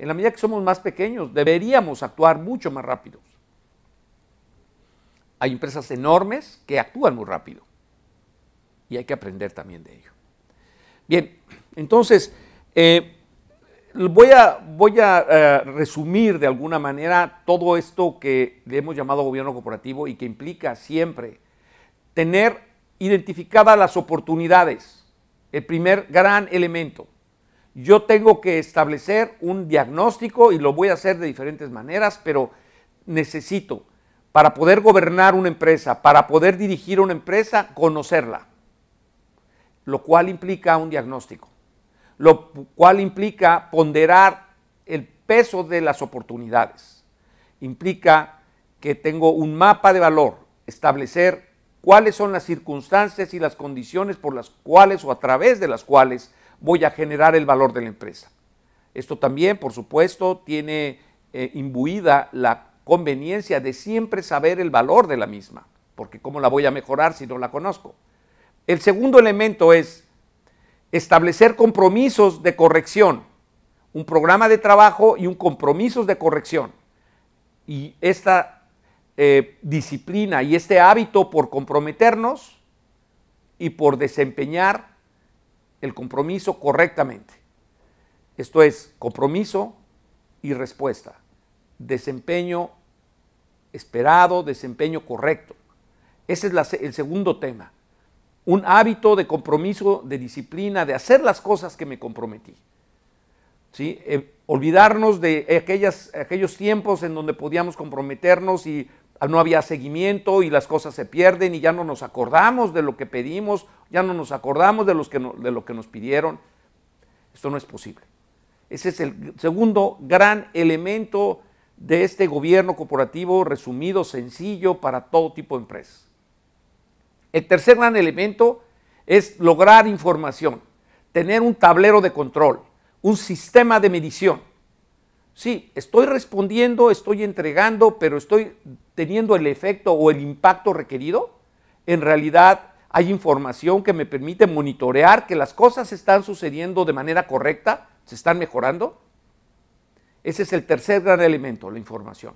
en la medida que somos más pequeños, deberíamos actuar mucho más rápido. Hay empresas enormes que actúan muy rápido y hay que aprender también de ello. Bien, entonces, eh, voy a, eh, resumir de alguna manera todo esto que le hemos llamado gobierno cooperativo y que implica siempre tener identificadas las oportunidades, el primer gran elemento yo tengo que establecer un diagnóstico y lo voy a hacer de diferentes maneras, pero necesito, para poder gobernar una empresa, para poder dirigir una empresa, conocerla, lo cual implica un diagnóstico, lo cual implica ponderar el peso de las oportunidades, implica que tengo un mapa de valor, establecer cuáles son las circunstancias y las condiciones por las cuales o a través de las cuales voy a generar el valor de la empresa. Esto también, por supuesto, tiene eh, imbuida la conveniencia de siempre saber el valor de la misma, porque ¿cómo la voy a mejorar si no la conozco? El segundo elemento es establecer compromisos de corrección, un programa de trabajo y un compromiso de corrección. Y esta eh, disciplina y este hábito por comprometernos y por desempeñar el compromiso correctamente. Esto es compromiso y respuesta. Desempeño esperado, desempeño correcto. Ese es el segundo tema. Un hábito de compromiso, de disciplina, de hacer las cosas que me comprometí. Eh, olvidarnos de aquellas, aquellos tiempos en donde podíamos comprometernos y Ah, no había seguimiento y las cosas se pierden y ya no nos acordamos de lo que pedimos, ya no nos acordamos de, que de lo que nos pidieron. Esto no es posible. Ese es el segundo gran elemento de este gobierno corporativo resumido, sencillo para todo tipo de empresas. El tercer gran elemento es lograr información, tener un tablero de control, un sistema de medición. Sí, estoy respondiendo, estoy entregando, pero estoy teniendo el efecto o el impacto requerido? En realidad hay información que me permite monitorear que las cosas están sucediendo de manera correcta, se están mejorando. Ese es el tercer gran elemento, la información.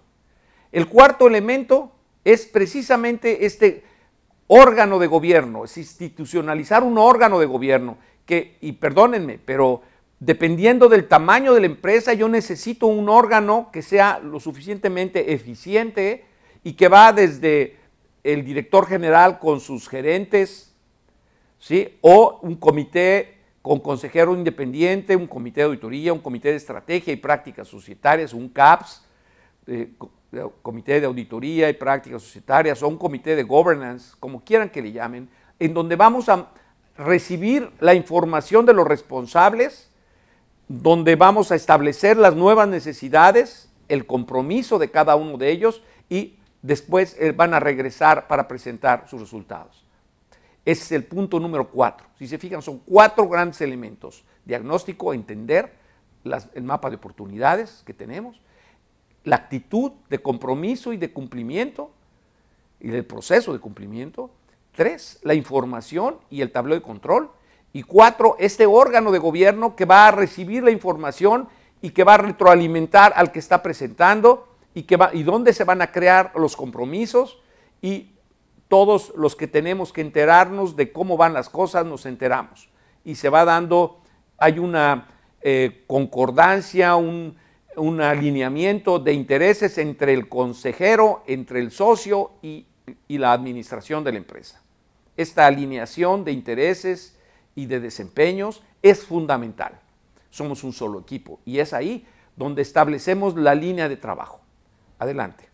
El cuarto elemento es precisamente este órgano de gobierno, es institucionalizar un órgano de gobierno que, y perdónenme, pero dependiendo del tamaño de la empresa, yo necesito un órgano que sea lo suficientemente eficiente, y que va desde el director general con sus gerentes, ¿sí? o un comité con consejero independiente, un comité de auditoría, un comité de estrategia y prácticas societarias, un CAPS, eh, eh, comité de auditoría y prácticas societarias, o un comité de governance, como quieran que le llamen, en donde vamos a recibir la información de los responsables, donde vamos a establecer las nuevas necesidades, el compromiso de cada uno de ellos y después eh, van a regresar para presentar sus resultados. Ese es el punto número cuatro. Si se fijan, son cuatro grandes elementos. Diagnóstico, entender el mapa de oportunidades que tenemos, la actitud de compromiso y de cumplimiento, y el proceso de cumplimiento. Tres, la información y el tablero de control. Y cuatro, este órgano de gobierno que va a recibir la información y que va a retroalimentar al que está presentando y, dónde se van a crear los compromisos y todos los que tenemos que enterarnos de cómo van las cosas nos enteramos. Y se va dando, hay una eh, concordancia, un, alineamiento de intereses entre el consejero, entre el socio y, la administración de la empresa. Esta alineación de intereses y de desempeños es fundamental. Somos un solo equipo y es ahí donde establecemos la línea de trabajo. Adelante.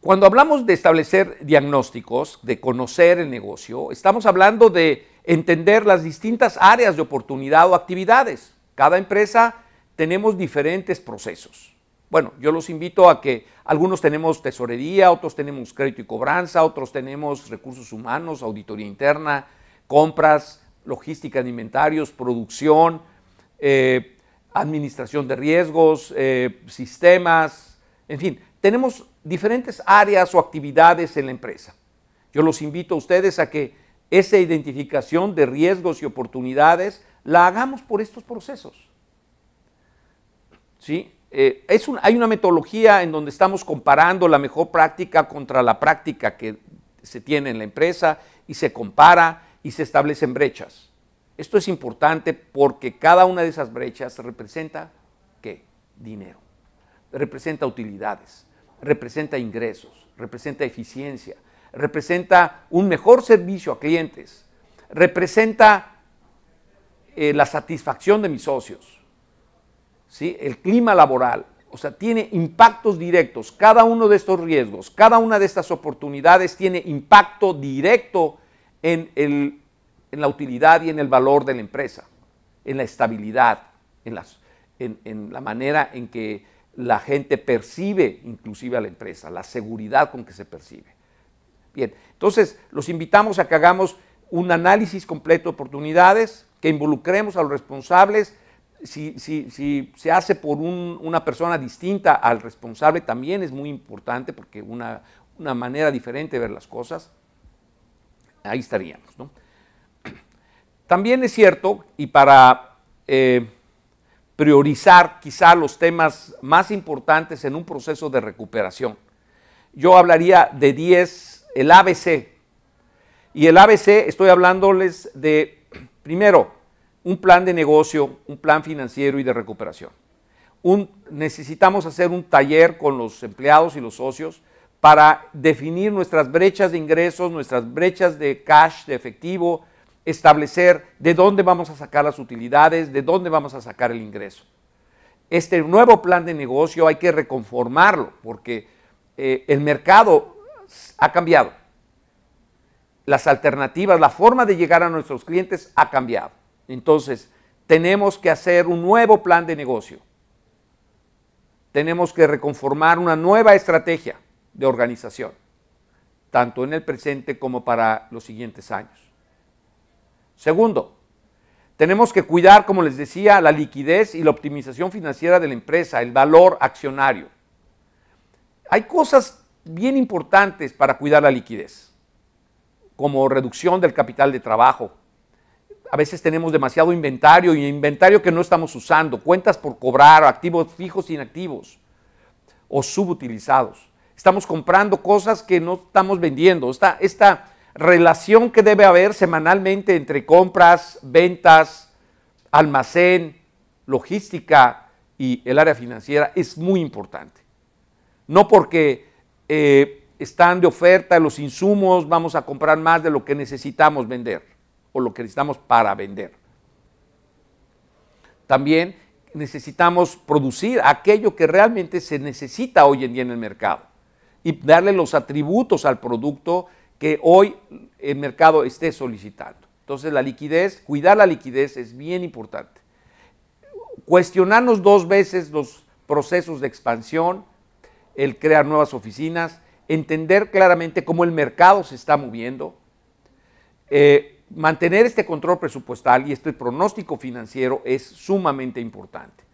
Cuando hablamos de establecer diagnósticos, de conocer el negocio, estamos hablando de entender las distintas áreas de oportunidad o actividades. Cada empresa tenemos diferentes procesos. Bueno, yo los invito a que algunos tenemos tesorería, otros tenemos crédito y cobranza, otros tenemos recursos humanos, auditoría interna, compras, logística de inventarios, producción, eh, administración de riesgos, eh, sistemas, en fin, tenemos diferentes áreas o actividades en la empresa. Yo los invito a ustedes a que esa identificación de riesgos y oportunidades la hagamos por estos procesos. ¿Sí? Eh, hay una metodología en donde estamos comparando la mejor práctica contra la práctica que se tiene en la empresa y se compara y se establecen brechas. Esto es importante porque cada una de esas brechas representa qué? Dinero, representa utilidades, representa ingresos, representa eficiencia, representa un mejor servicio a clientes, representa eh, la satisfacción de mis socios, ¿sí? el clima laboral, o sea, tiene impactos directos. Cada uno de estos riesgos, cada una de estas oportunidades tiene impacto directo en el en la utilidad y en el valor de la empresa, en la estabilidad, en, la manera en que la gente percibe inclusive a la empresa, la seguridad con que se percibe. Bien, entonces los invitamos a que hagamos un análisis completo de oportunidades, que involucremos a los responsables. Si, se hace por una persona distinta al responsable, también es muy importante porque una, una manera diferente de ver las cosas, ahí estaríamos. ¿no? También es cierto, y para eh, priorizar quizá los temas más importantes en un proceso de recuperación, yo hablaría de 10, el ABC. Y el ABC estoy hablándoles de, primero, un plan de negocio, un plan financiero y de recuperación. necesitamos hacer un taller con los empleados y los socios para definir nuestras brechas de ingresos, nuestras brechas de cash, de efectivo, establecer de dónde vamos a sacar las utilidades, de dónde vamos a sacar el ingreso. Este nuevo plan de negocio hay que reconformarlo porque eh, el mercado ha cambiado. Las alternativas, la forma de llegar a nuestros clientes ha cambiado. Entonces, tenemos que hacer un nuevo plan de negocio. Tenemos que reconformar una nueva estrategia de organización, tanto en el presente como para los siguientes años. Segundo, tenemos que cuidar, como les decía, la liquidez y la optimización financiera de la empresa, el valor accionario. Hay cosas bien importantes para cuidar la liquidez, como reducción del capital de trabajo. A veces tenemos demasiado inventario y inventario que no estamos usando, cuentas por cobrar, activos fijos inactivos o subutilizados. Estamos comprando cosas que no estamos vendiendo. esta relación que debe haber semanalmente entre compras, ventas, almacén, logística y el área financiera es muy importante. No porque eh, están de oferta los insumos, vamos a comprar más de lo que necesitamos vender o lo que necesitamos para vender. También necesitamos producir aquello que realmente se necesita hoy en día en el mercado y darle los atributos al producto que hoy el mercado esté solicitando. Entonces la liquidez, cuidar la liquidez es bien importante. Cuestionarnos dos veces los procesos de expansión, el crear nuevas oficinas, entender claramente cómo el mercado se está moviendo, eh, mantener este control presupuestal y este pronóstico financiero es sumamente importante.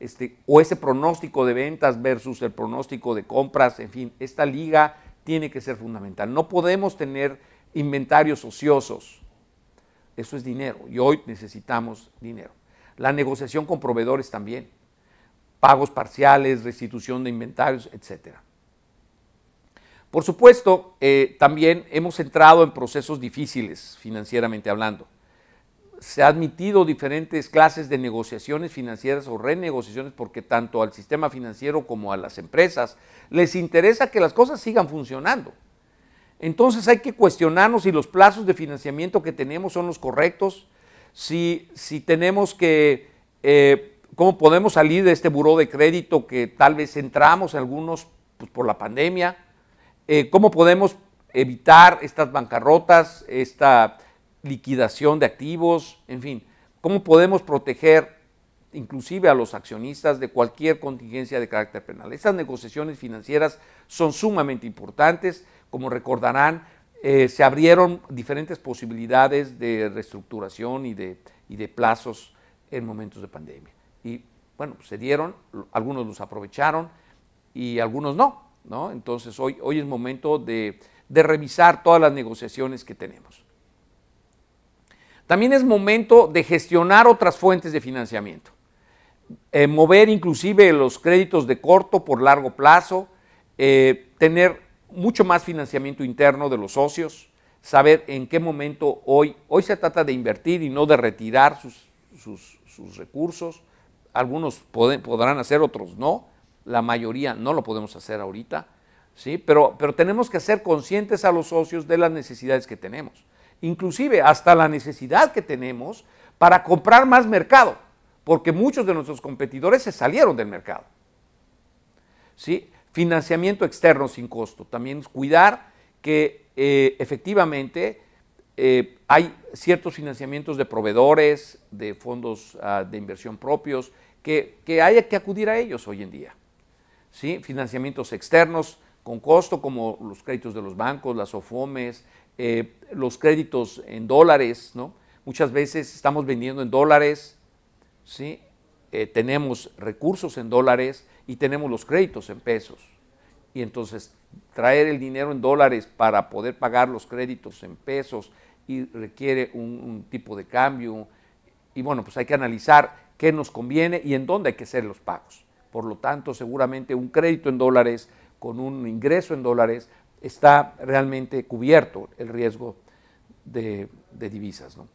Este, o ese pronóstico de ventas versus el pronóstico de compras, en fin, esta liga tiene que ser fundamental. No podemos tener inventarios ociosos. Eso es dinero y hoy necesitamos dinero. La negociación con proveedores también. Pagos parciales, restitución de inventarios, etc. Por supuesto, eh, también hemos entrado en procesos difíciles financieramente hablando se ha admitido diferentes clases de negociaciones financieras o renegociaciones porque tanto al sistema financiero como a las empresas les interesa que las cosas sigan funcionando. Entonces hay que cuestionarnos si los plazos de financiamiento que tenemos son los correctos, si, si tenemos que, eh, cómo podemos salir de este buró de crédito que tal vez entramos algunos pues, por la pandemia, eh, cómo podemos evitar estas bancarrotas, esta liquidación de activos, en fin, cómo podemos proteger inclusive a los accionistas de cualquier contingencia de carácter penal. Estas negociaciones financieras son sumamente importantes, como recordarán, eh, se abrieron diferentes posibilidades de reestructuración y de, plazos en momentos de pandemia. Y bueno, se dieron, algunos los aprovecharon y algunos no, ¿no? Entonces hoy, hoy es momento de revisar todas las negociaciones que tenemos. También es momento de gestionar otras fuentes de financiamiento. Eh, mover inclusive los créditos de corto por largo plazo, eh, tener mucho más financiamiento interno de los socios, saber en qué momento hoy, hoy se trata de invertir y no de retirar sus, recursos, algunos podrán hacer, otros no, la mayoría no lo podemos hacer ahorita, ¿sí? pero, pero tenemos que ser conscientes a los socios de las necesidades que tenemos inclusive hasta la necesidad que tenemos para comprar más mercado, porque muchos de nuestros competidores se salieron del mercado. ¿Sí? Financiamiento externo sin costo, también cuidar que eh, efectivamente eh, hay ciertos financiamientos de proveedores, de fondos ah, de inversión propios, que, haya que acudir a ellos hoy en día. ¿Sí? Financiamientos externos con costo, como los créditos de los bancos, las OFOMES, eh, los créditos en dólares, ¿no? Muchas veces estamos vendiendo en dólares, ¿sí? Eh, tenemos recursos en dólares y tenemos los créditos en pesos. Y entonces traer el dinero en dólares para poder pagar los créditos en pesos y requiere un tipo de cambio. Y bueno, pues hay que analizar qué nos conviene y en dónde hay que hacer los pagos. Por lo tanto, seguramente un crédito en dólares con un ingreso en dólares está realmente cubierto el riesgo de, divisas, ¿no?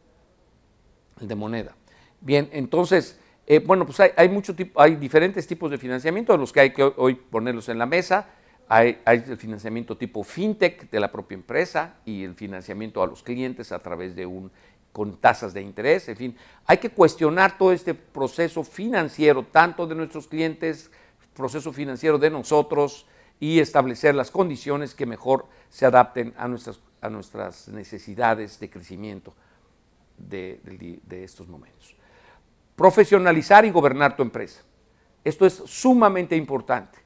el de moneda. Bien, entonces, eh, bueno, pues hay, mucho hay diferentes tipos de financiamiento, los que hay que hoy ponerlos en la mesa. hay, el financiamiento tipo fintech de la propia empresa y el financiamiento a los clientes a través de un con tasas de interés, en fin, hay que cuestionar todo este proceso financiero, tanto de nuestros clientes, proceso financiero de nosotros, y establecer las condiciones que mejor se adapten a nuestras, a nuestras necesidades de crecimiento de, estos momentos. Profesionalizar y gobernar tu empresa. Esto es sumamente importante.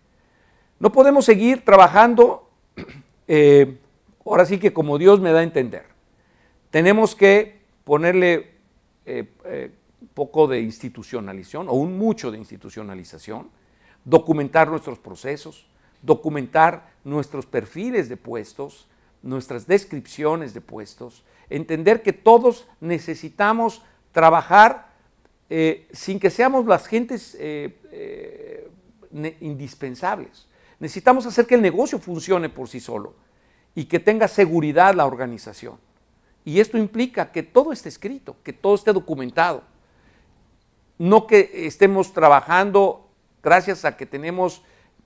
No podemos seguir trabajando, eh, ahora sí que como Dios me da a entender. Tenemos que ponerle un eh, eh, poco de institucionalización o un mucho de institucionalización, documentar nuestros procesos, documentar nuestros perfiles de puestos, nuestras descripciones de puestos, entender que todos necesitamos trabajar eh, sin que seamos las gentes eh, eh, indispensables. Necesitamos hacer que el negocio funcione por sí solo y que tenga seguridad la organización. Y esto implica que todo esté escrito, que todo esté documentado. No que estemos trabajando gracias a que tenemos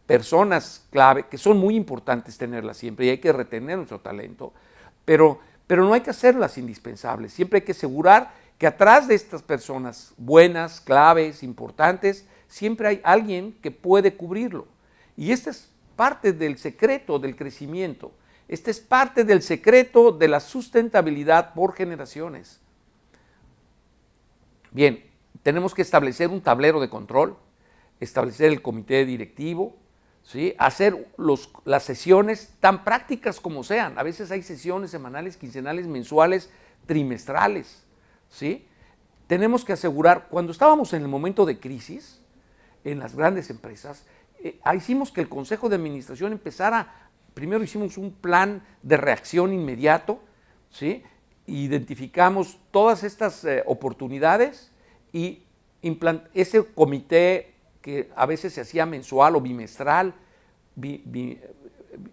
personas clave que son muy importantes tenerlas siempre y hay que retener nuestro talento, pero, pero no hay que hacerlas indispensables. Siempre hay que asegurar que atrás de estas personas buenas, claves, importantes, siempre hay alguien que puede cubrirlo. Y esta es parte del secreto del crecimiento. esta es parte del secreto de la sustentabilidad por generaciones. Bien, tenemos que establecer un tablero de control, establecer el comité directivo, hacer las sesiones tan prácticas como sean. A veces hay sesiones semanales, quincenales, mensuales, trimestrales. Tenemos que asegurar, cuando estábamos en el momento de crisis, en las grandes empresas, eh, ah, hicimos que el Consejo de Administración empezara, primero hicimos un plan de reacción inmediato, identificamos todas estas eh, oportunidades y ese comité que a veces se hacía mensual o bimestral, bi,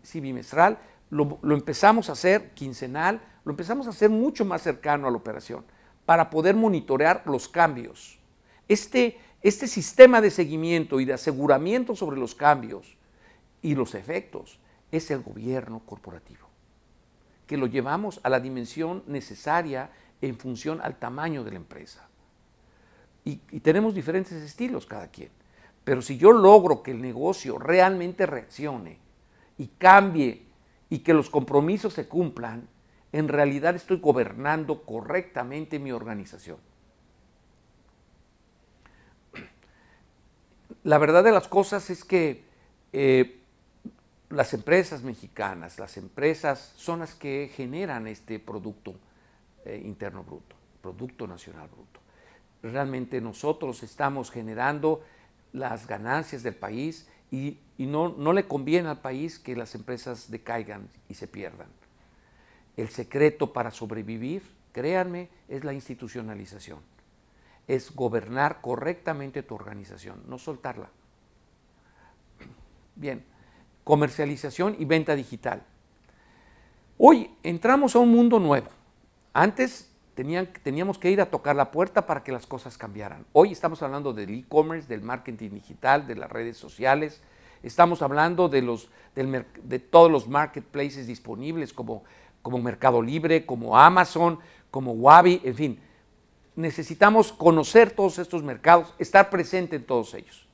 sí, bimestral, lo, empezamos a hacer quincenal, lo empezamos a hacer mucho más cercano a la operación para poder monitorear los cambios. Este, este sistema de seguimiento y de aseguramiento sobre los cambios y los efectos es el gobierno corporativo, que lo llevamos a la dimensión necesaria en función al tamaño de la empresa. y tenemos diferentes estilos cada quien. Pero si yo logro que el negocio realmente reaccione y cambie y que los compromisos se cumplan, en realidad estoy gobernando correctamente mi organización. La verdad de las cosas es que eh, las empresas mexicanas, las empresas son las que generan este Producto eh, Interno Bruto, Producto Nacional Bruto. Realmente nosotros estamos generando las ganancias del país y, no, no le conviene al país que las empresas decaigan y se pierdan. El secreto para sobrevivir, créanme, es la institucionalización. Es gobernar correctamente tu organización, no soltarla. Bien, comercialización y venta digital. Hoy entramos a un mundo nuevo. Antes tenían, teníamos que ir a tocar la puerta para que las cosas cambiaran. Hoy estamos hablando del e-commerce, del marketing digital, de las redes sociales, estamos hablando de, los, de todos los marketplaces disponibles como, como Mercado Libre, como Amazon, como Wabi, en fin. Necesitamos conocer todos estos mercados, estar presente en todos ellos.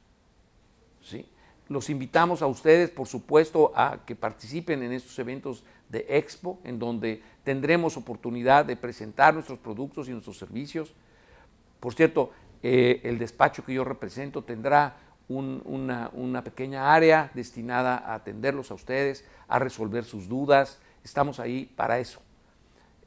¿Sí? Los invitamos a ustedes, por supuesto, a que participen en estos eventos de Expo, en donde tendremos oportunidad de presentar nuestros productos y nuestros servicios. Por cierto, eh, el despacho que yo represento tendrá una, pequeña área destinada a atenderlos a ustedes, a resolver sus dudas. Estamos ahí para eso.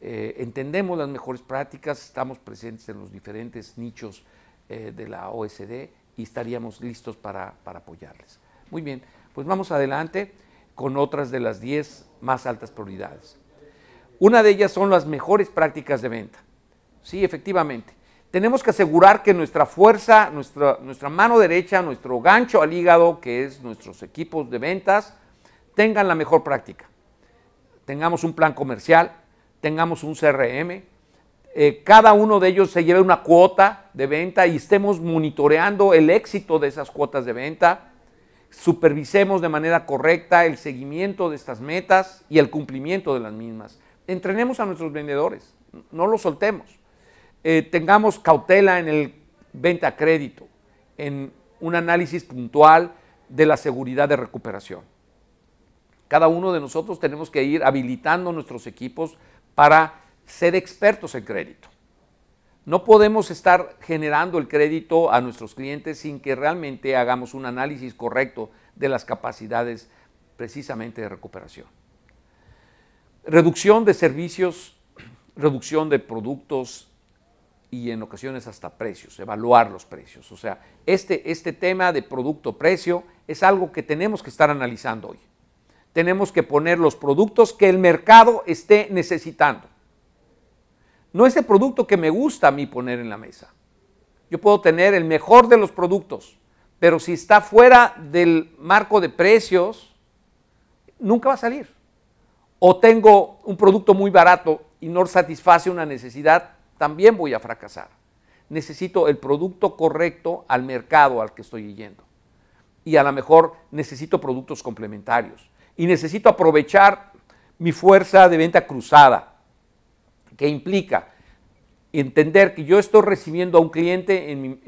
Eh, entendemos las mejores prácticas, estamos presentes en los diferentes nichos eh, de la OSD y estaríamos listos para apoyarles. Muy bien, pues vamos adelante con otras de las 10 más altas prioridades. Una de ellas son las mejores prácticas de venta. Sí, efectivamente. Tenemos que asegurar que nuestra fuerza, nuestra, mano derecha, nuestro gancho al hígado, que es nuestros equipos de ventas, tengan la mejor práctica. Tengamos un plan comercial, tengamos un CRM, eh, cada uno de ellos se lleve una cuota de venta y estemos monitoreando el éxito de esas cuotas de venta supervisemos de manera correcta el seguimiento de estas metas y el cumplimiento de las mismas. Entrenemos a nuestros vendedores, no los soltemos. Eh, tengamos cautela en el venta a crédito, en un análisis puntual de la seguridad de recuperación. Cada uno de nosotros tenemos que ir habilitando nuestros equipos para ser expertos en crédito. No podemos estar generando el crédito a nuestros clientes sin que realmente hagamos un análisis correcto de las capacidades precisamente de recuperación. Reducción de servicios, reducción de productos y en ocasiones hasta precios, evaluar los precios. O sea, este, este tema de producto-precio es algo que tenemos que estar analizando hoy. Tenemos que poner los productos que el mercado esté necesitando no es el producto que me gusta a mí poner en la mesa. Yo puedo tener el mejor de los productos, pero si está fuera del marco de precios, nunca va a salir. O tengo un producto muy barato y no satisface una necesidad, también voy a fracasar. Necesito el producto correcto al mercado al que estoy yendo. Y a lo mejor necesito productos complementarios. Y necesito aprovechar mi fuerza de venta cruzada que implica entender que yo estoy recibiendo a un cliente en mi,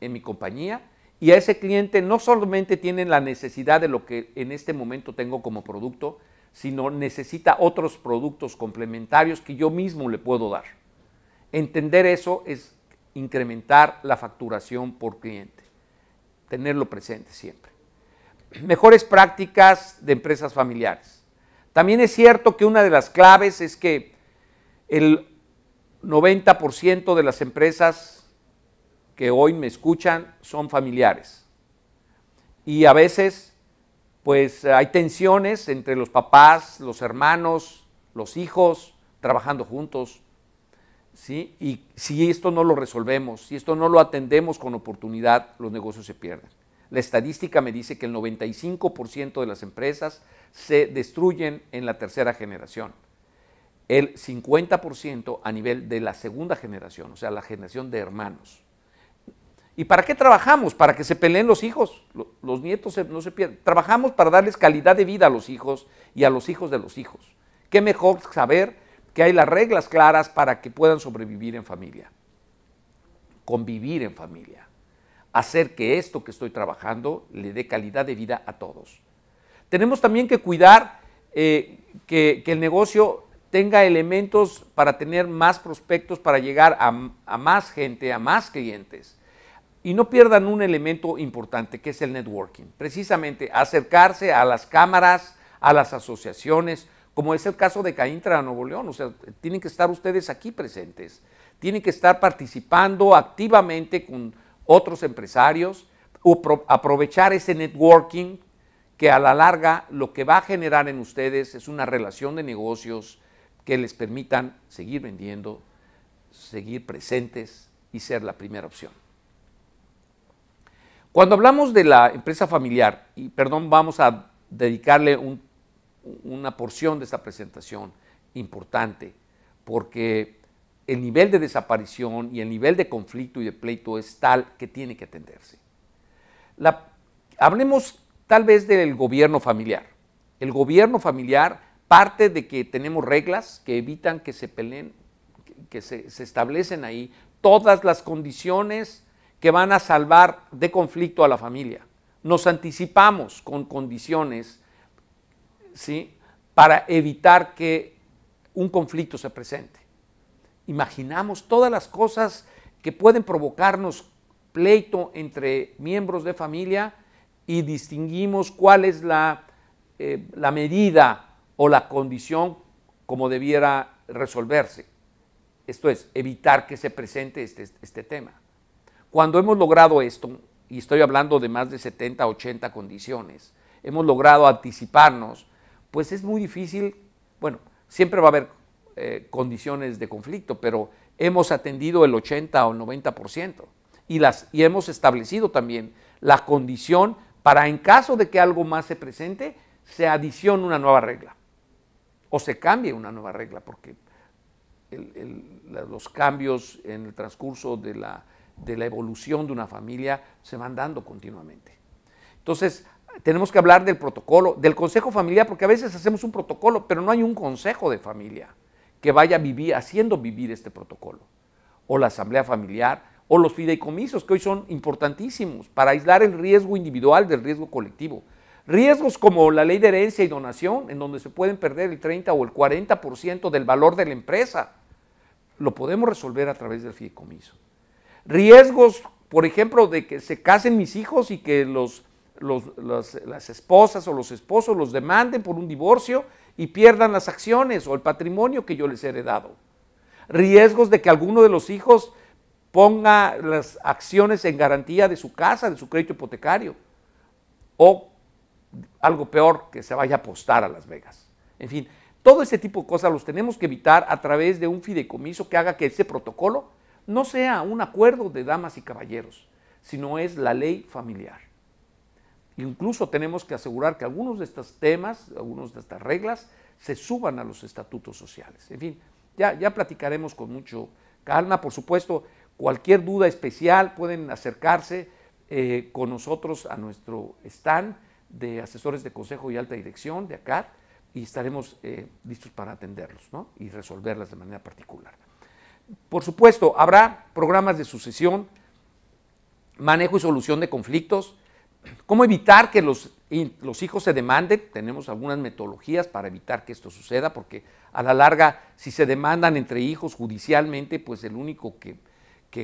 en mi compañía y a ese cliente no solamente tiene la necesidad de lo que en este momento tengo como producto, sino necesita otros productos complementarios que yo mismo le puedo dar. Entender eso es incrementar la facturación por cliente. Tenerlo presente siempre. Mejores prácticas de empresas familiares. También es cierto que una de las claves es que el 90% de las empresas que hoy me escuchan son familiares. Y a veces, pues hay tensiones entre los papás, los hermanos, los hijos, trabajando juntos. Y si esto no lo resolvemos, si esto no lo atendemos con oportunidad, los negocios se pierden. La estadística me dice que el 95% de las empresas se destruyen en la tercera generación el 50% a nivel de la segunda generación, o sea, la generación de hermanos. ¿Y para qué trabajamos? Para que se peleen los hijos, los nietos no se pierden. Trabajamos para darles calidad de vida a los hijos y a los hijos de los hijos. Qué mejor saber que hay las reglas claras para que puedan sobrevivir en familia, convivir en familia, hacer que esto que estoy trabajando le dé calidad de vida a todos. Tenemos también que cuidar eh, que el negocio tenga elementos para tener más prospectos, para llegar a, más gente, a más clientes. Y no pierdan un elemento importante que es el networking. Precisamente acercarse a las cámaras, a las asociaciones, como es el caso de Caintra Nuevo León. O sea, tienen que estar ustedes aquí presentes. Tienen que estar participando activamente con otros empresarios aprovechar ese networking que a la larga lo que va a generar en ustedes es una relación de negocios, que les permitan seguir vendiendo, seguir presentes y ser la primera opción. Cuando hablamos de la empresa familiar, y perdón, vamos a dedicarle una porción de esta presentación importante, porque el nivel de desaparición y el nivel de conflicto y de pleito es tal que tiene que atenderse. hablemos tal vez del gobierno familiar. El gobierno familiar parte de que tenemos reglas que evitan que se peleen, que se, establecen ahí todas las condiciones que van a salvar de conflicto a la familia. Nos anticipamos con condiciones ¿sí? para evitar que un conflicto se presente. Imaginamos todas las cosas que pueden provocarnos pleito entre miembros de familia y distinguimos cuál es la, eh, la medida o la condición como debiera resolverse. Esto es, evitar que se presente este, este tema. Cuando hemos logrado esto, y estoy hablando de más de 70, 80 condiciones, hemos logrado anticiparnos, pues es muy difícil, bueno, siempre va a haber eh, condiciones de conflicto, pero hemos atendido el 80 o 90% y, las, y hemos establecido también la condición para en caso de que algo más se presente, se adicione una nueva regla o se cambie una nueva regla, porque los cambios en el transcurso de la, evolución de una familia se van dando continuamente. Entonces, tenemos que hablar del protocolo, del consejo familiar, porque a veces hacemos un protocolo, pero no hay un consejo de familia que vaya vivir, haciendo vivir este protocolo. O la asamblea familiar, o los fideicomisos, que hoy son importantísimos para aislar el riesgo individual del riesgo colectivo. Riesgos como la ley de herencia y donación, en donde se pueden perder el 30 o el 40% del valor de la empresa, lo podemos resolver a través del fideicomiso. Riesgos, por ejemplo, de que se casen mis hijos y que los, las, esposas o los esposos los demanden por un divorcio y pierdan las acciones o el patrimonio que yo les he heredado. Riesgos de que alguno de los hijos ponga las acciones en garantía de su casa, de su crédito hipotecario. O algo peor que se vaya a apostar a Las Vegas. En fin, todo ese tipo de cosas los tenemos que evitar a través de un fideicomiso que haga que ese protocolo no sea un acuerdo de damas y caballeros, sino es la ley familiar. Incluso tenemos que asegurar que algunos de estos temas, algunos de estas reglas, se suban a los estatutos sociales. En fin, ya, ya platicaremos con mucho calma. Por supuesto, cualquier duda especial pueden acercarse eh, con nosotros a nuestro stand de asesores de consejo y alta dirección de acá y estaremos eh, listos para atenderlos y resolverlas de manera particular. Por supuesto, habrá programas de sucesión, manejo y solución de conflictos, cómo evitar que los, los hijos se demanden. Tenemos algunas metodologías para evitar que esto suceda, porque a la larga, si se demandan entre hijos judicialmente, pues el único que,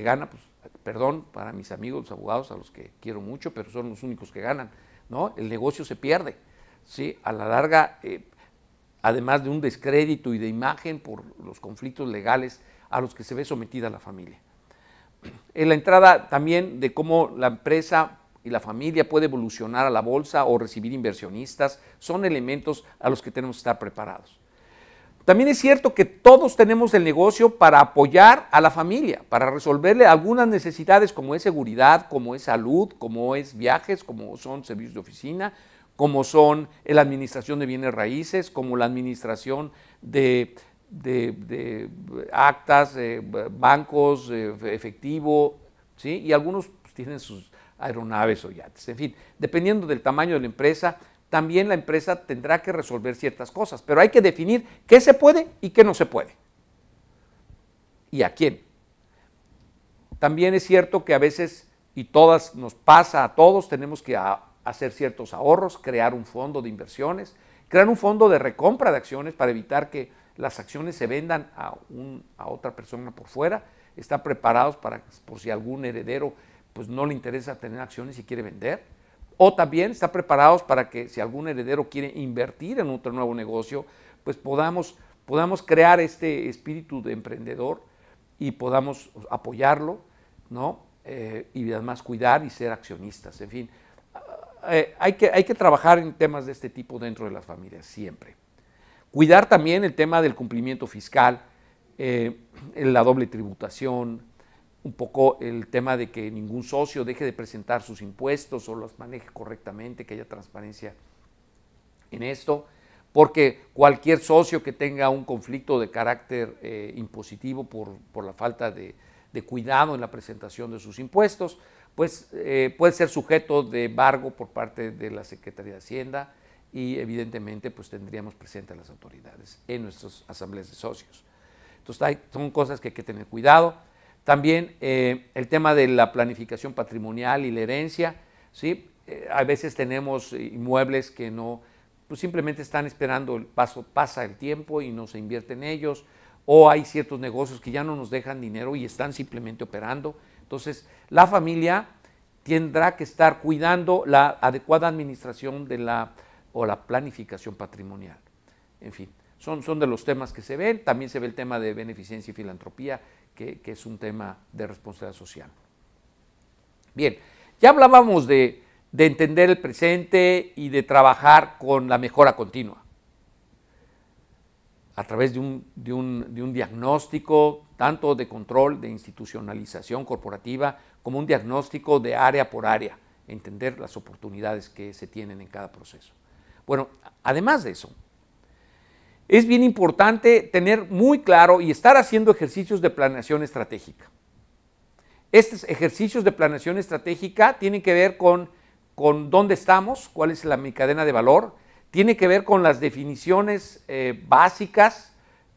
gana, pues, perdón para mis amigos los abogados, a los que quiero mucho, pero son los únicos que ganan el negocio se pierde, ¿sí? A la larga, eh, además de un descrédito y de imagen por los conflictos legales a los que se ve sometida la familia. En la entrada también de cómo la empresa y la familia puede evolucionar a la bolsa o recibir inversionistas son elementos a los que tenemos que estar preparados. También es cierto que todos tenemos el negocio para apoyar a la familia, para resolverle algunas necesidades como es seguridad, como es salud, como es viajes, como son servicios de oficina, como son la administración de bienes raíces, como la administración de, actas, bancos, efectivo, ¿sí? y algunos pues, tienen sus aeronaves o yates. En fin, dependiendo del tamaño de la empresa, también la empresa tendrá que resolver ciertas cosas, pero hay que definir qué se puede y qué no se puede. ¿Y a quién? También es cierto que a veces, y todas nos pasa a todos, tenemos que hacer ciertos ahorros, crear un fondo de inversiones, crear un fondo de recompra de acciones para evitar que las acciones se vendan a, otra persona por fuera, estar preparados para por si algún heredero pues no le interesa tener acciones y quiere vender. O también estar preparados para que si algún heredero quiere invertir en otro nuevo negocio, pues podamos, podamos crear este espíritu de emprendedor y podamos apoyarlo, ¿no? Eh, y además cuidar y ser accionistas. En fin, eh, hay, que, hay que trabajar en temas de este tipo dentro de las familias siempre. Cuidar también el tema del cumplimiento fiscal, eh, la doble tributación, un poco el tema de que ningún socio deje de presentar sus impuestos o los maneje correctamente, que haya transparencia en esto, porque cualquier socio que tenga un conflicto de carácter eh, impositivo por, la falta de, cuidado en la presentación de sus impuestos, pues eh, puede ser sujeto de embargo por parte de la Secretaría de Hacienda y evidentemente pues tendríamos presente a las autoridades en nuestras asambleas de socios. Entonces son cosas que hay que tener cuidado. También eh, el tema de la planificación patrimonial y la herencia, ¿sí? Eh, a veces tenemos inmuebles que no, pues simplemente están esperando, el paso, pasa el tiempo y no se invierte en ellos, o hay ciertos negocios que ya no nos dejan dinero y están simplemente operando. Entonces, la familia tendrá que estar cuidando la adecuada administración de la, o la planificación patrimonial. En fin son, de los temas que se ven. También se ve el tema de beneficencia y filantropía, que, es un tema de responsabilidad social. Bien, ya hablábamos de, entender el presente y de trabajar con la mejora continua a través de un, diagnóstico tanto de control, de institucionalización corporativa, como un diagnóstico de área por área, entender las oportunidades que se tienen en cada proceso. Bueno, además de eso, es bien importante tener muy claro y estar haciendo ejercicios de planeación estratégica. Estos ejercicios de planeación estratégica tienen que ver con, con dónde estamos, cuál es la, mi cadena de valor, tiene que ver con las definiciones eh, básicas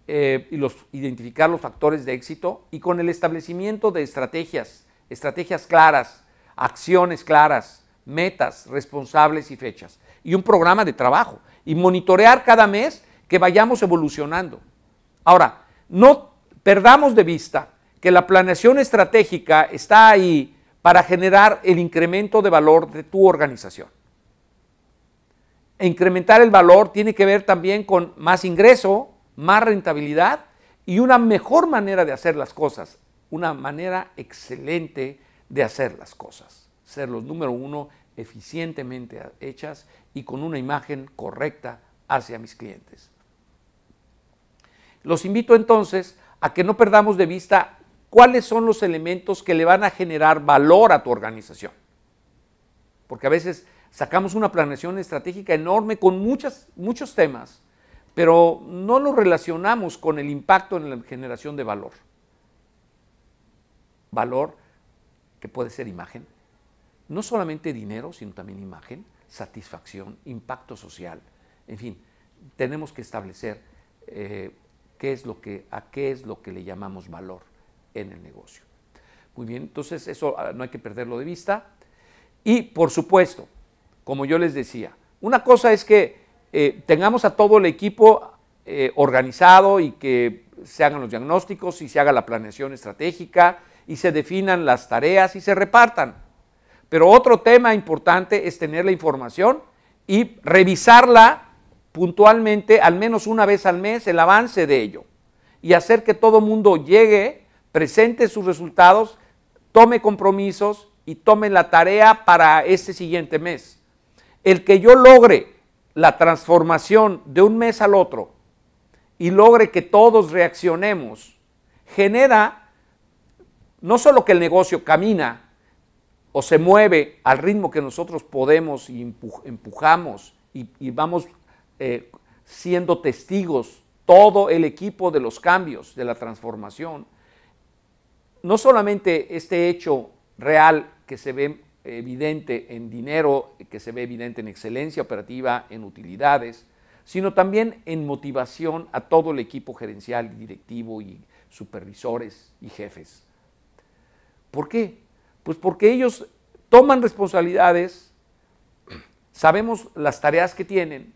eh, y los, identificar los factores de éxito y con el establecimiento de estrategias, estrategias claras, acciones claras, metas responsables y fechas y un programa de trabajo y monitorear cada mes que vayamos evolucionando. Ahora, no perdamos de vista que la planeación estratégica está ahí para generar el incremento de valor de tu organización. incrementar el valor tiene que ver también con más ingreso, más rentabilidad y una mejor manera de hacer las cosas, una manera excelente de hacer las cosas, ser los número uno eficientemente hechas y con una imagen correcta hacia mis clientes. Los invito entonces a que no perdamos de vista cuáles son los elementos que le van a generar valor a tu organización. Porque a veces sacamos una planeación estratégica enorme con muchas, muchos temas, pero no lo relacionamos con el impacto en la generación de valor. Valor que puede ser imagen, no solamente dinero, sino también imagen, satisfacción, impacto social. En fin, tenemos que establecer eh, es lo que, a qué es lo que le llamamos valor en el negocio. Muy bien, entonces eso ah, no hay que perderlo de vista. Y por supuesto, como yo les decía, una cosa es que eh, tengamos a todo el equipo eh, organizado y que se hagan los diagnósticos y se haga la planeación estratégica y se definan las tareas y se repartan. Pero otro tema importante es tener la información y revisarla puntualmente, al menos una vez al mes, el avance de ello y hacer que todo mundo llegue, presente sus resultados, tome compromisos y tome la tarea para este siguiente mes. El que yo logre la transformación de un mes al otro y logre que todos reaccionemos, genera no solo que el negocio camina o se mueve al ritmo que nosotros podemos y empujamos y vamos eh, siendo testigos todo el equipo de los cambios, de la transformación. No solamente este hecho real que se ve evidente en dinero, que se ve evidente en excelencia operativa, en utilidades, sino también en motivación a todo el equipo gerencial, directivo y supervisores y jefes. ¿Por qué? Pues porque ellos toman responsabilidades, sabemos las tareas que tienen,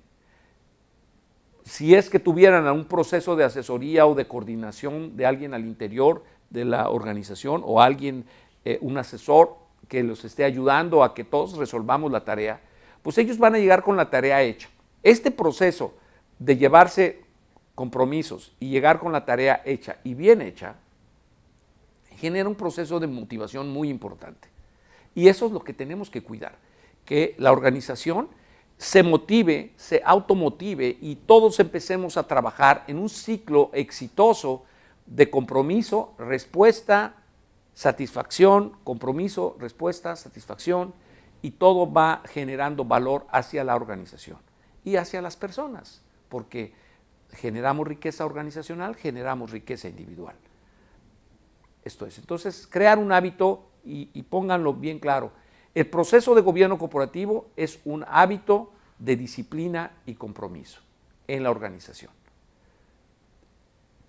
si es que tuvieran un proceso de asesoría o de coordinación de alguien al interior de la organización o alguien, eh, un asesor que los esté ayudando a que todos resolvamos la tarea, pues ellos van a llegar con la tarea hecha. Este proceso de llevarse compromisos y llegar con la tarea hecha y bien hecha, genera un proceso de motivación muy importante. Y eso es lo que tenemos que cuidar, que la organización se motive, se automotive y todos empecemos a trabajar en un ciclo exitoso de compromiso, respuesta, satisfacción, compromiso, respuesta, satisfacción y todo va generando valor hacia la organización y hacia las personas, porque generamos riqueza organizacional, generamos riqueza individual. Esto es, entonces, crear un hábito y, y pónganlo bien claro, el proceso de gobierno corporativo es un hábito de disciplina y compromiso en la organización.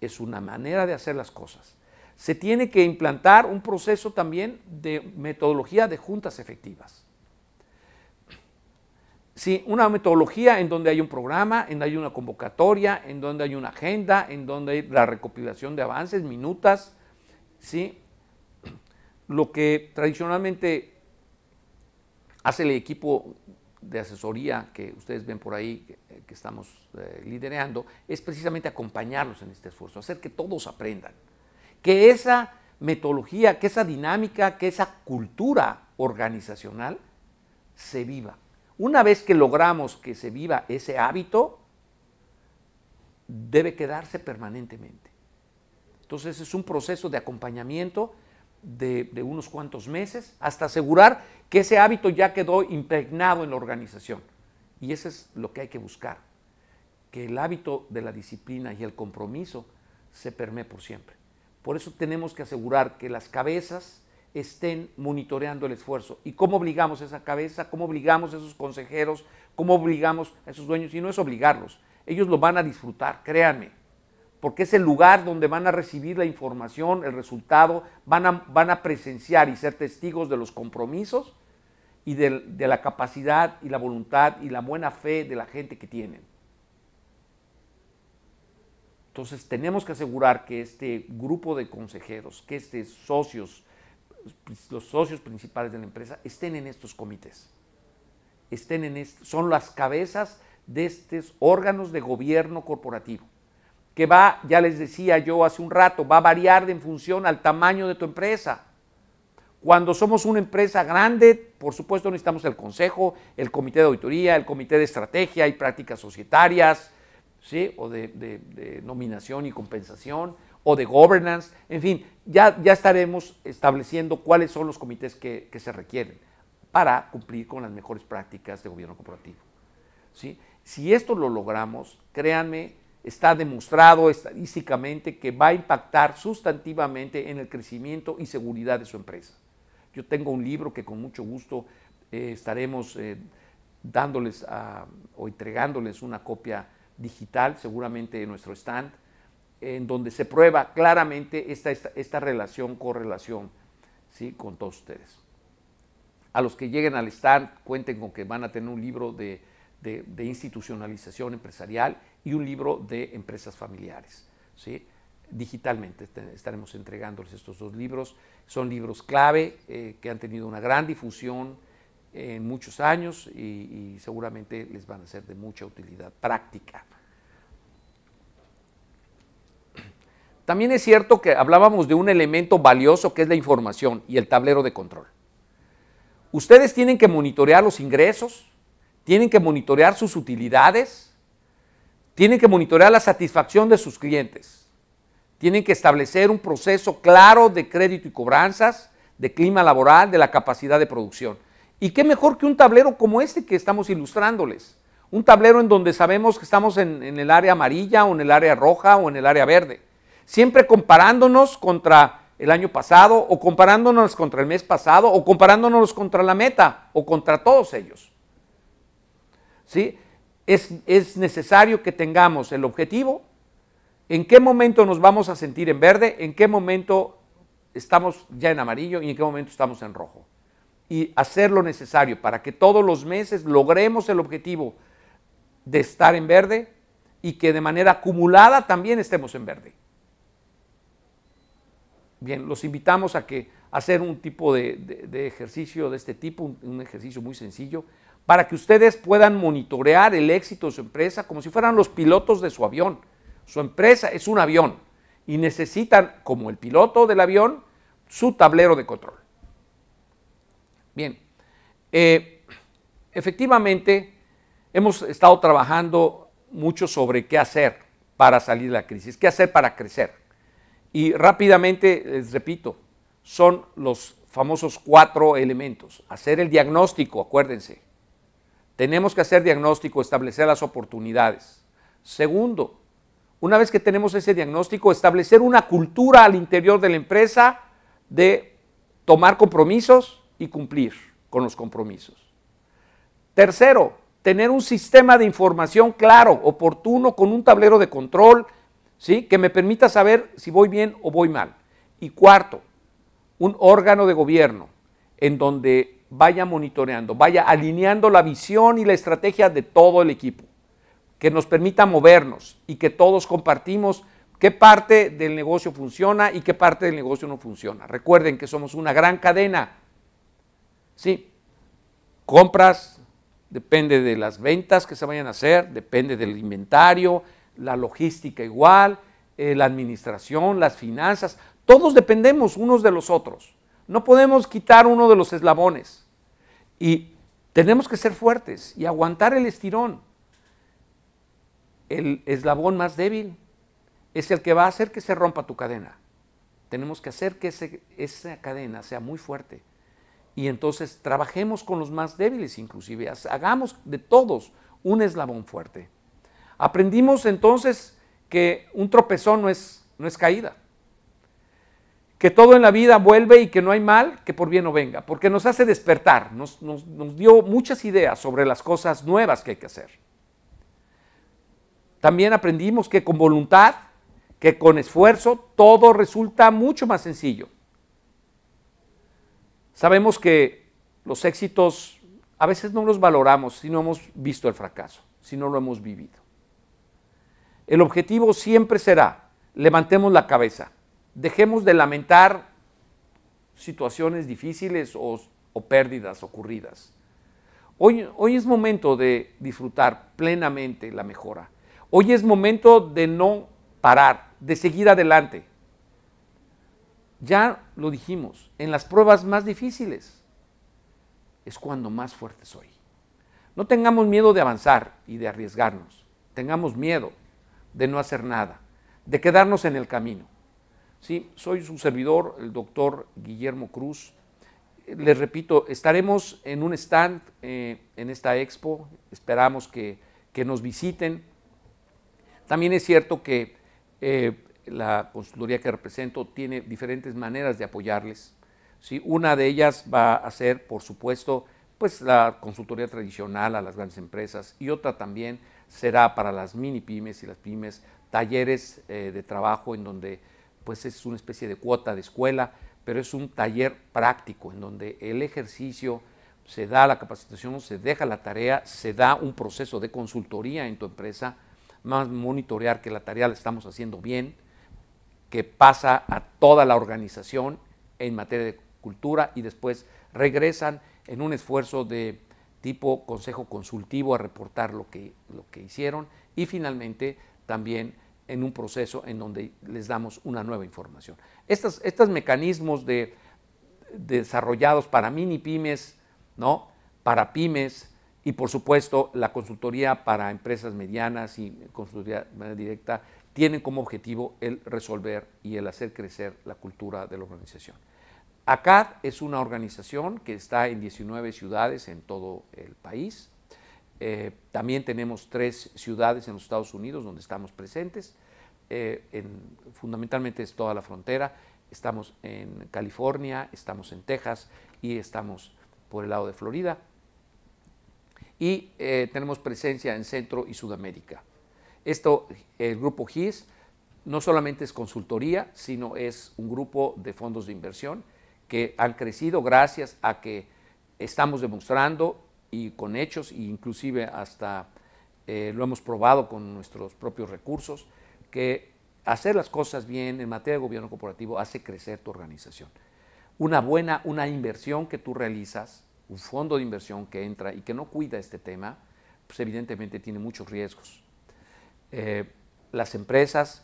Es una manera de hacer las cosas. Se tiene que implantar un proceso también de metodología de juntas efectivas. Sí, una metodología en donde hay un programa, en donde hay una convocatoria, en donde hay una agenda, en donde hay la recopilación de avances, minutas, ¿sí? Lo que tradicionalmente Hace el equipo de asesoría que ustedes ven por ahí, que, estamos eh, liderando, es precisamente acompañarlos en este esfuerzo, hacer que todos aprendan. Que esa metodología, que esa dinámica, que esa cultura organizacional se viva. Una vez que logramos que se viva ese hábito, debe quedarse permanentemente. Entonces es un proceso de acompañamiento de, unos cuantos meses hasta asegurar que ese hábito ya quedó impregnado en la organización. Y eso es lo que hay que buscar, que el hábito de la disciplina y el compromiso se permee por siempre. Por eso tenemos que asegurar que las cabezas estén monitoreando el esfuerzo. ¿Y cómo obligamos a esa cabeza? ¿Cómo obligamos a esos consejeros? ¿Cómo obligamos a esos dueños? Y no es obligarlos, ellos lo van a disfrutar, créanme porque es el lugar donde van a recibir la información, el resultado, van a, van a presenciar y ser testigos de los compromisos y de, la capacidad y la voluntad y la buena fe de la gente que tienen. Entonces tenemos que asegurar que este grupo de consejeros, que estos socios, los socios principales de la empresa, estén en estos comités. Estén en son las cabezas de estos órganos de gobierno corporativo que va, ya les decía yo hace un rato, va a variar en función al tamaño de tu empresa. Cuando somos una empresa grande, por supuesto necesitamos el consejo, el comité de auditoría, el comité de estrategia y prácticas societarias, ¿sí? o de, nominación y compensación, o de governance, en fin, ya, ya estaremos estableciendo cuáles son los comités que, se requieren para cumplir con las mejores prácticas de gobierno corporativo. Si esto lo logramos, créanme está demostrado estadísticamente que va a impactar sustantivamente en el crecimiento y seguridad de su empresa. Yo tengo un libro que con mucho gusto eh, estaremos eh, dándoles ah, o entregándoles una copia digital, seguramente en nuestro stand, en donde se prueba claramente esta, relación, correlación ¿sí? con todos ustedes. A los que lleguen al stand, cuenten con que van a tener un libro de de, institucionalización empresarial y un libro de empresas familiares. ¿sí? Digitalmente estaremos entregándoles estos dos libros. Son libros clave eh, que han tenido una gran difusión en muchos años y seguramente les van a ser de mucha utilidad práctica. También es cierto que hablábamos de un elemento valioso que es la información y el tablero de control. Ustedes tienen que monitorear los ingresos, tienen que monitorear sus utilidades, tienen que monitorear la satisfacción de sus clientes, tienen que establecer un proceso claro de crédito y cobranzas, de clima laboral, de la capacidad de producción. ¿Y qué mejor que un tablero como este que estamos ilustrándoles? Un tablero en donde sabemos que estamos en, el área amarilla o en el área roja o en el área verde. Siempre comparándonos contra el año pasado o comparándonos contra el mes pasado o comparándonos contra la meta o contra todos ellos. ¿sí? Es, es necesario que tengamos el objetivo, en qué momento nos vamos a sentir en verde, en qué momento estamos ya en amarillo y en qué momento estamos en rojo. Y hacer lo necesario para que todos los meses logremos el objetivo de estar en verde y que de manera acumulada también estemos en verde. Bien, los invitamos a que hacer un tipo de, ejercicio de este tipo, un ejercicio muy sencillo, para que ustedes puedan monitorear el éxito de su empresa como si fueran los pilotos de su avión. Su empresa es un avión y necesitan, como el piloto del avión, su tablero de control. Bien, eh, efectivamente hemos estado trabajando mucho sobre qué hacer para salir de la crisis, qué hacer para crecer. Y rápidamente les repito, son los famosos cuatro elementos. Hacer el diagnóstico, acuérdense, tenemos que hacer diagnóstico, establecer las oportunidades. Segundo, una vez que tenemos ese diagnóstico, establecer una cultura al interior de la empresa de tomar compromisos y cumplir con los compromisos. Tercero, tener un sistema de información claro, oportuno, con un tablero de control, ¿sí? que me permita saber si voy bien o voy mal. Y cuarto, un órgano de gobierno en donde vaya monitoreando, vaya alineando la visión y la estrategia de todo el equipo, que nos permita movernos y que todos compartimos qué parte del negocio funciona y qué parte del negocio no funciona. Recuerden que somos una gran cadena. Sí, compras, depende de las ventas que se vayan a hacer, depende del inventario, la logística igual, eh, la administración, las finanzas, todos dependemos unos de los otros. No podemos quitar uno de los eslabones. Y tenemos que ser fuertes y aguantar el estirón. El eslabón más débil es el que va a hacer que se rompa tu cadena. Tenemos que hacer que esa cadena sea muy fuerte. Y entonces trabajemos con los más débiles inclusive. Hagamos de todos un eslabón fuerte. Aprendimos entonces que un tropezón no es, no es caída que todo en la vida vuelve y que no hay mal que por bien no venga, porque nos hace despertar, nos, nos dio muchas ideas sobre las cosas nuevas que hay que hacer. También aprendimos que con voluntad, que con esfuerzo, todo resulta mucho más sencillo. Sabemos que los éxitos a veces no los valoramos si no hemos visto el fracaso, si no lo hemos vivido. El objetivo siempre será, levantemos la cabeza, dejemos de lamentar situaciones difíciles o, pérdidas ocurridas. Hoy, hoy es momento de disfrutar plenamente la mejora. Hoy es momento de no parar, de seguir adelante. Ya lo dijimos, en las pruebas más difíciles es cuando más fuerte soy. No tengamos miedo de avanzar y de arriesgarnos. Tengamos miedo de no hacer nada, de quedarnos en el camino. ¿sí? Soy su servidor, el doctor Guillermo Cruz. Les repito, estaremos en un stand eh, en esta expo, esperamos que, nos visiten. También es cierto que eh, la consultoría que represento tiene diferentes maneras de apoyarles. ¿sí? Una de ellas va a ser, por supuesto, pues la consultoría tradicional a las grandes empresas y otra también será para las mini pymes y las pymes talleres eh, de trabajo en donde pues es una especie de cuota de escuela, pero es un taller práctico en donde el ejercicio, se da la capacitación, se deja la tarea, se da un proceso de consultoría en tu empresa, más monitorear que la tarea la estamos haciendo bien, que pasa a toda la organización en materia de cultura y después regresan en un esfuerzo de tipo consejo consultivo a reportar lo que, lo que hicieron y finalmente también en un proceso en donde les damos una nueva información. Estos, mecanismos desarrollados para mini pymes, para pymes y por supuesto la consultoría para empresas medianas y consultoría directa tienen como objetivo el resolver y el hacer crecer la cultura de la organización. ACAD es una organización que está en 19 ciudades en todo el país. Eh, también tenemos tres ciudades en los Estados Unidos donde estamos presentes eh, fundamentalmente es toda la frontera. Estamos en California, estamos en Texas y estamos por el lado de Florida. Y eh, tenemos presencia en Centro y Sudamérica. Esto, el grupo GIS, no solamente es consultoría, sino es un grupo de fondos de inversión que han crecido gracias a que estamos demostrando y con hechos, e inclusive hasta eh, lo hemos probado con nuestros propios recursos, que hacer las cosas bien en materia de gobierno corporativo hace crecer tu organización. Una buena, una inversión que tú realizas, un fondo de inversión que entra y que no cuida este tema, pues evidentemente tiene muchos riesgos. Eh, las empresas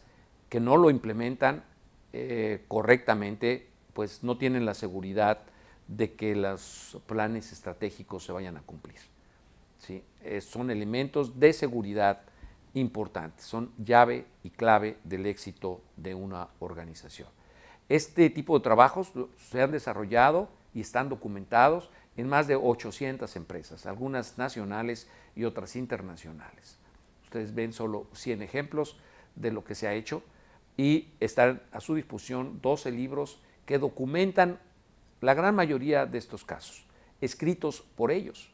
que no lo implementan eh, correctamente, pues no tienen la seguridad de que los planes estratégicos se vayan a cumplir. ¿sí? Eh, son elementos de seguridad importantes, son llave y clave del éxito de una organización. Este tipo de trabajos se han desarrollado y están documentados en más de 800 empresas, algunas nacionales y otras internacionales. Ustedes ven solo 100 ejemplos de lo que se ha hecho y están a su disposición 12 libros que documentan la gran mayoría de estos casos, escritos por ellos,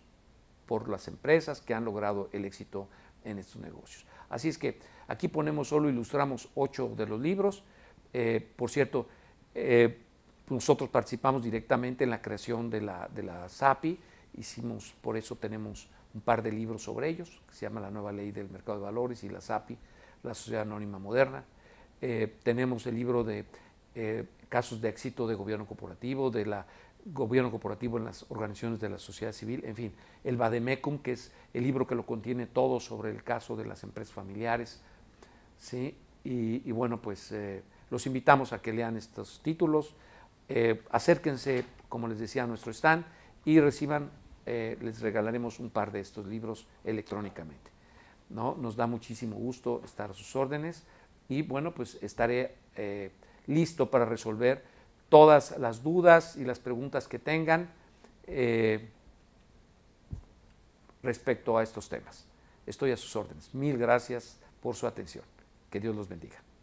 por las empresas que han logrado el éxito en estos negocios. Así es que aquí ponemos solo, ilustramos ocho de los libros. Eh, por cierto, eh, nosotros participamos directamente en la creación de la, SAPI, hicimos, por eso tenemos un par de libros sobre ellos, que se llama La nueva ley del mercado de valores y la SAPI, la sociedad anónima moderna. Eh, tenemos el libro de casos de éxito de gobierno corporativo, de la gobierno corporativo en las organizaciones de la sociedad civil, en fin, el Bademecum, que es el libro que lo contiene todo sobre el caso de las empresas familiares, ¿sí? y, bueno, pues eh, los invitamos a que lean estos títulos, eh, acérquense, como les decía, a nuestro stand y reciban, eh, les regalaremos un par de estos libros electrónicamente. ¿no? Nos da muchísimo gusto estar a sus órdenes y bueno, pues estaré listo para resolver todas las dudas y las preguntas que tengan eh, respecto a estos temas. Estoy a sus órdenes. Mil gracias por su atención. Que Dios los bendiga.